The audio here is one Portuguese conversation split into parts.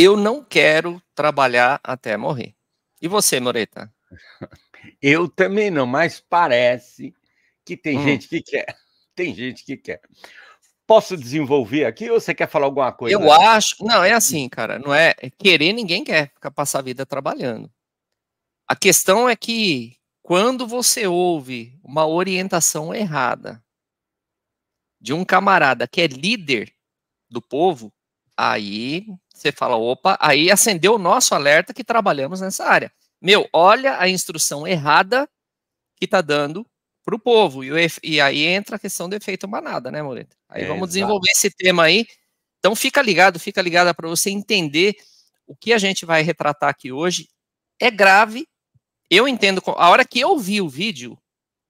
Eu não quero trabalhar até morrer. E você, Moreta? Eu também não, mas parece que tem hum. gente que quer. Tem gente que quer. Posso desenvolver aqui ou você quer falar alguma coisa? Eu acho. Não, é assim, cara. Não é, é. Querer, ninguém quer ficar passar a vida trabalhando. A questão é que quando você ouve uma orientação errada de um camarada que é líder do povo, aí você fala, opa, aí acendeu o nosso alerta que trabalhamos nessa área. Meu, olha a instrução errada que está dando para o povo. E, e, aí entra a questão do efeito manada, né, Moreta? Aí é, vamos desenvolver esse tema aí. Então fica ligado, fica ligada para você entender o que a gente vai retratar aqui hoje. É grave. Eu entendo. A hora que eu vi o vídeo,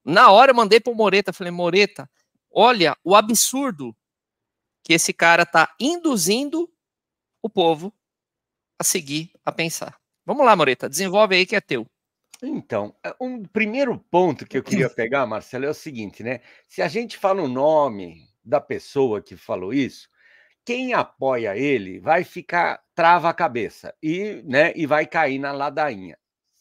na hora eu mandei para o Moreta, falei, Moreta, olha o absurdo que esse cara está induzindo o povo a seguir, a pensar. Vamos lá, Moreta, desenvolve aí que é teu. Então, é, um primeiro ponto que eu queria pegar, Marcelo, é o seguinte, né? Se a gente fala o nome da pessoa que falou isso, quem apoia ele vai ficar trava a cabeça e, né, e vai cair na ladainha,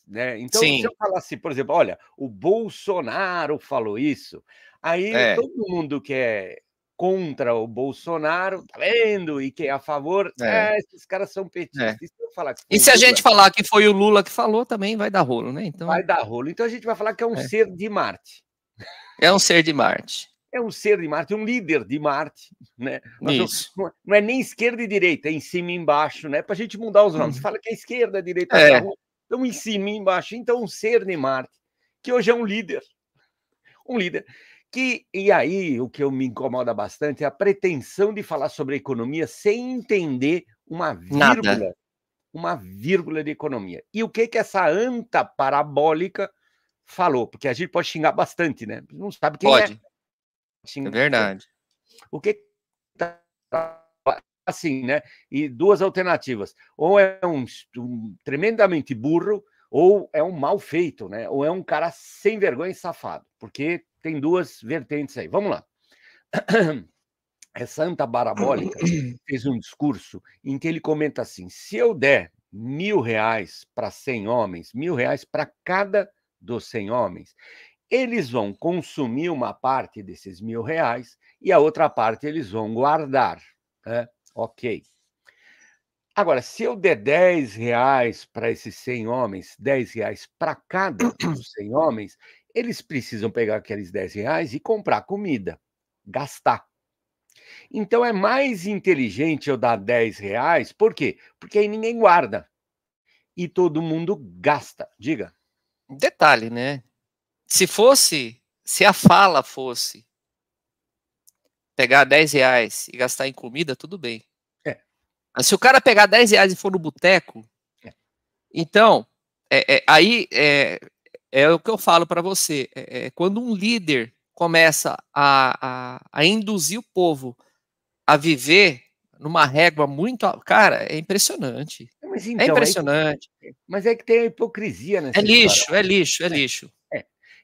né? Então, Sim. se eu falasse, assim, por exemplo, olha, o Bolsonaro falou isso, aí é. todo mundo que é contra o Bolsonaro, tá vendo? E quem é a favor, é. É, esses caras são petistas. É. E, falar que e se a gente falar que foi o Lula que falou, também vai dar rolo, né? Então... Vai dar rolo. Então a gente vai falar que é um é. ser de Marte. É um ser de Marte. É um ser de Marte, um líder de Marte, né? Isso. Não, é, não, é nem esquerda e direita, é em cima e embaixo, né? Para a gente mudar os nomes. Hum. Fala que é esquerda, direita, é. Tá então em cima e embaixo. Então um ser de Marte, que hoje é um líder. Um líder que, e aí, o que eu me incomoda bastante é a pretensão de falar sobre economia sem entender uma vírgula, Nada. uma vírgula de economia. E o que que essa anta parabólica falou? Porque a gente pode xingar bastante, né? Não sabe quem pode. é. Pode. é verdade. O que tá assim, né? E duas alternativas: ou é um, um tremendamente burro, ou é um mal feito, né? Ou é um cara sem vergonha e safado, porque tem duas vertentes aí. Vamos lá. Essa é anta barabólica fez um discurso em que ele comenta assim: se eu der mil reais para cem homens, mil reais para cada dos cem homens, eles vão consumir uma parte desses mil reais e a outra parte eles vão guardar. Né? Ok. Agora, se eu der 10 reais para esses 100 homens, 10 reais para cada dos 100 homens, eles precisam pegar aqueles 10 reais e comprar comida, gastar. Então é mais inteligente eu dar 10 reais, por quê? Porque aí ninguém guarda e todo mundo gasta. Diga. Detalhe, né? Se fosse, se a fala fosse pegar 10 reais e gastar em comida, tudo bem. É. Mas se o cara pegar 10 reais e for no boteco, é. então, é, é aí é, é o que eu falo para você. É, é, quando um líder começa a, a, a induzir o povo a viver numa régua muito. Cara, é impressionante. É, mas, é então, é impressionante. É mas é que tem a hipocrisia nessa é lixo, história. é lixo, é né? lixo, é lixo.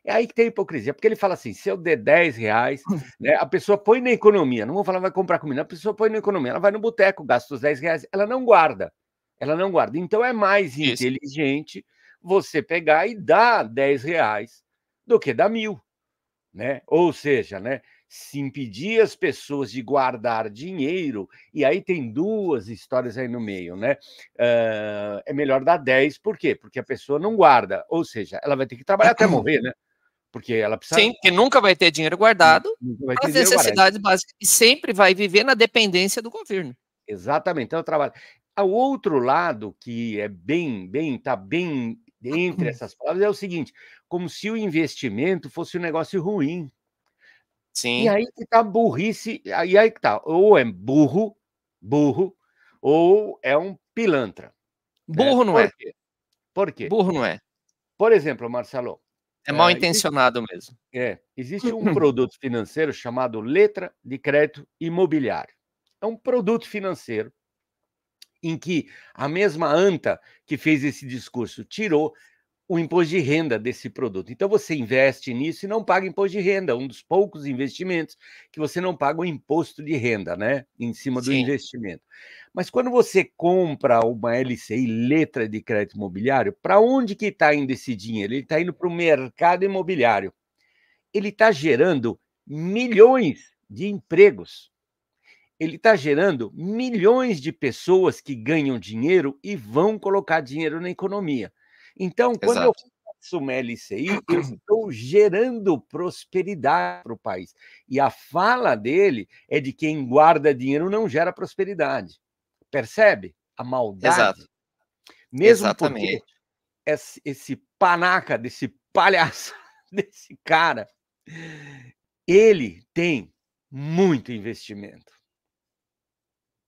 É aí que tem a hipocrisia, porque ele fala assim: se eu der 10 reais, né, a pessoa põe na economia, não vou falar vai comprar comida, a pessoa põe na economia, ela vai no boteco, gasta os 10 reais, ela não guarda. Ela não guarda. Então é mais Isso. inteligente você pegar e dar 10 reais do que dar mil. Né? Ou seja, né, se impedir as pessoas de guardar dinheiro, e aí tem duas histórias aí no meio, né? Uh, é melhor dar 10, por quê? Porque a pessoa não guarda, ou seja, ela vai ter que trabalhar até morrer, né? Porque ela precisa. Sim, porque nunca vai ter dinheiro guardado, as necessidades básicas, e sempre vai viver na dependência do governo. Exatamente, então o trabalho. Ao outro lado, que é bem, bem, tá bem entre uhum. essas palavras é o seguinte: como se o investimento fosse um negócio ruim. Sim. E aí que tá burrice, e aí que tá, ou é burro, burro, ou é um pilantra. Né? Burro né? não Por é. Quê? Por quê? Burro não é. Por exemplo, Marcelo. É mal eh, intencionado existe, mesmo. É. Existe um produto financeiro chamado letra de crédito imobiliário. É um produto financeiro em que a mesma ANTA que fez esse discurso tirou o imposto de renda desse produto. Então você investe nisso e não paga imposto de renda, é um dos poucos investimentos que você não paga o imposto de renda, né, em cima do Sim. investimento. Mas quando você compra uma LCI, letra de crédito imobiliário, para onde que está indo esse dinheiro? Ele está indo para o mercado imobiliário. Ele está gerando milhões de empregos ele está gerando milhões de pessoas que ganham dinheiro e vão colocar dinheiro na economia. Então, quando Exato. eu faço uma LCI, eu estou gerando prosperidade para o país. E a fala dele é de quem guarda dinheiro não gera prosperidade. Percebe a maldade? Exato. Mesmo Exatamente. porque esse, esse panaca, desse palhaço, desse cara, ele tem muito investimento.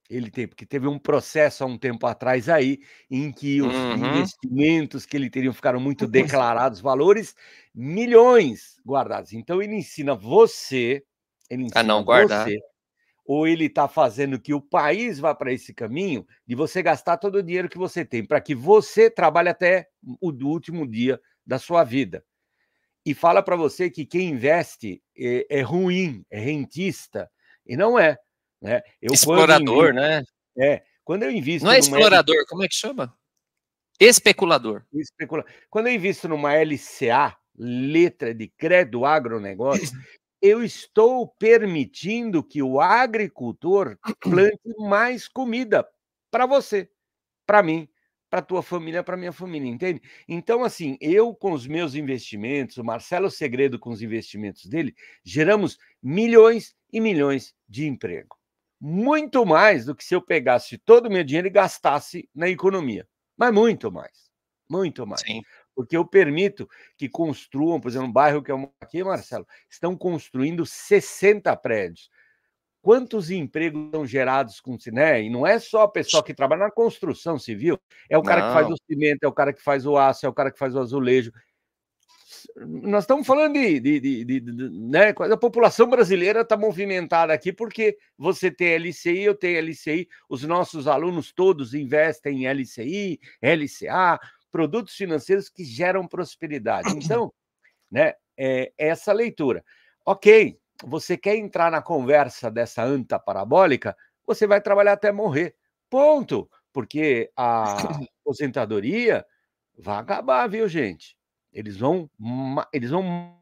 Ele tem, porque teve um processo há um tempo atrás aí, em que os uhum. investimentos que ele teria ficaram muito declarados, valores milhões guardados. Então ele ensina você, ele ensina a não guardar. Você, ou ele está fazendo que o país vá para esse caminho de você gastar todo o dinheiro que você tem, para que você trabalhe até o último dia da sua vida. E fala para você que quem investe é, é ruim, é rentista. E não é. Né? Eu, explorador, invisto, né? É, quando eu invisto. Não é explorador, LCA, como é que chama? Especulador. Especula... Quando eu invisto numa LCA, letra de credo agronegócio, eu estou permitindo que o agricultor plante mais comida para você, para mim, para tua família, para minha família, entende? Então, assim, eu com os meus investimentos, o Marcelo Segredo com os investimentos dele, geramos milhões e milhões de emprego muito mais do que se eu pegasse todo o meu dinheiro e gastasse na economia. Mas muito mais. Muito mais. Sim. Porque eu permito que construam, por exemplo, um bairro que eu é moro aqui, Marcelo, estão construindo 60 prédios. Quantos empregos são gerados com né? E não é só a pessoa que trabalha na construção civil, é o cara não. que faz o cimento, é o cara que faz o aço, é o cara que faz o azulejo, nós estamos falando de, de, de, de, de né? A população brasileira está movimentada aqui porque você tem LCI, eu tenho LCI, os nossos alunos todos investem em LCI, LCA, produtos financeiros que geram prosperidade. Então, né? É essa leitura. Ok, você quer entrar na conversa dessa anta parabólica? Você vai trabalhar até morrer. Ponto. Porque a aposentadoria vai acabar, viu, gente? Eles vão, eles vão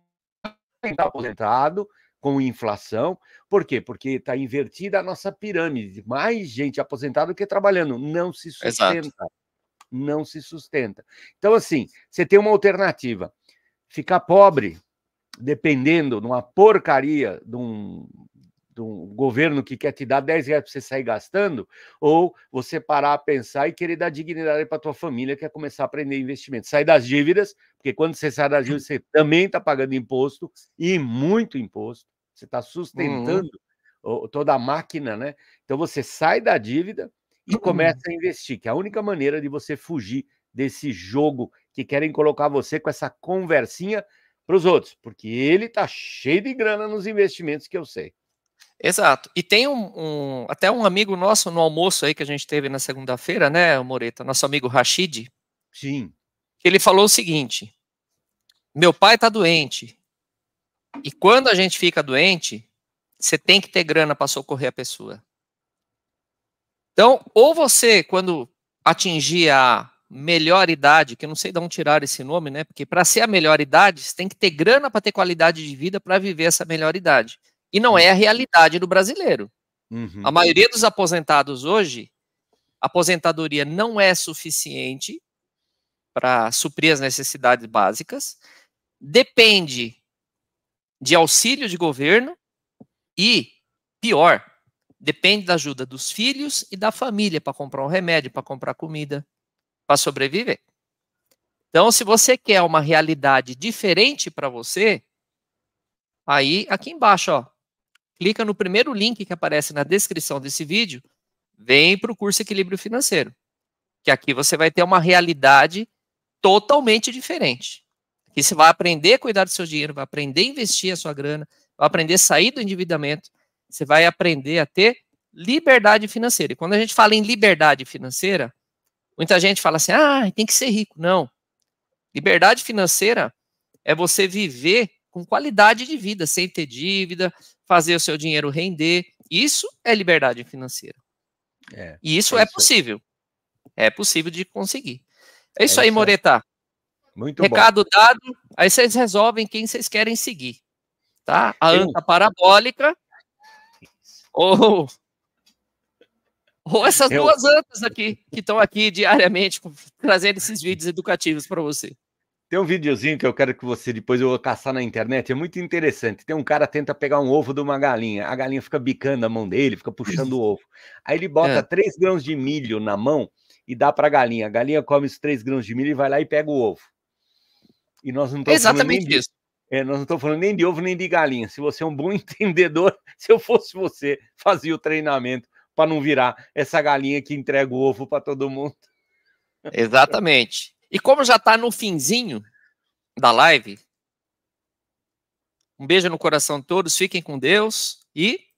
estar aposentado com inflação. Por quê? Porque está invertida a nossa pirâmide. Mais gente aposentada do que trabalhando. Não se sustenta. Exato. Não se sustenta. Então, assim, você tem uma alternativa. Ficar pobre, dependendo de uma porcaria de um, de um governo que quer te dar 10 reais para você sair gastando, ou você parar a pensar e querer dar dignidade para tua família, que é começar a aprender investimento. Sai das dívidas, porque quando você sai das dívidas, uhum. você também está pagando imposto, e muito imposto. Você está uhum. sustentando uhum. toda a máquina, né? Então você sai da dívida e começa a investir, que é a única maneira de você fugir desse jogo que querem colocar você com essa conversinha para os outros, porque ele está cheio de grana nos investimentos que eu sei. Exato. E tem um, um, até um amigo nosso no almoço aí que a gente teve na segunda-feira, né, Moreta? Nosso amigo Rashid. Sim. Ele falou o seguinte: meu pai tá doente. E quando a gente fica doente, você tem que ter grana para socorrer a pessoa. Então, ou você, quando atingir a melhor idade, que eu não sei de onde tirar esse nome, né? Porque para ser a melhor idade, você tem que ter grana para ter qualidade de vida para viver essa melhor idade. E não é a realidade do brasileiro. Uhum. A maioria dos aposentados hoje, a aposentadoria não é suficiente para suprir as necessidades básicas, depende de auxílio de governo e, pior, depende da ajuda dos filhos e da família para comprar um remédio, para comprar comida, para sobreviver. Então, se você quer uma realidade diferente para você, aí aqui embaixo, ó, clica no primeiro link que aparece na descrição desse vídeo, vem para o curso Equilíbrio Financeiro. Que aqui você vai ter uma realidade totalmente diferente. Aqui você vai aprender a cuidar do seu dinheiro, vai aprender a investir a sua grana, vai aprender a sair do endividamento, você vai aprender a ter liberdade financeira. E quando a gente fala em liberdade financeira, muita gente fala assim: ah, tem que ser rico. Não. Liberdade financeira é você viver com qualidade de vida, sem ter dívida, fazer o seu dinheiro render. Isso é liberdade financeira. É, e isso é, é possível. É possível de conseguir. É, é isso é aí, isso. Moretá. Muito Recado bom. dado. Aí vocês resolvem quem vocês querem seguir. Tá? A anta parabólica ou ou essas eu... duas antas aqui que estão aqui diariamente trazendo esses vídeos educativos para você. Tem um videozinho que eu quero que você depois eu vou caçar na internet, é muito interessante. Tem um cara tenta pegar um ovo de uma galinha, a galinha fica bicando a mão dele, fica puxando o ovo. Aí ele bota é. três grãos de milho na mão e dá para a galinha. A galinha come os três grãos de milho e vai lá e pega o ovo. E nós não estamos exatamente de, isso. É, nós não estamos falando nem de ovo nem de galinha. Se você é um bom entendedor, se eu fosse você, fazia o treinamento para não virar essa galinha que entrega o ovo para todo mundo. Exatamente. E como já está no finzinho da live, um beijo no coração de todos, fiquem com Deus e.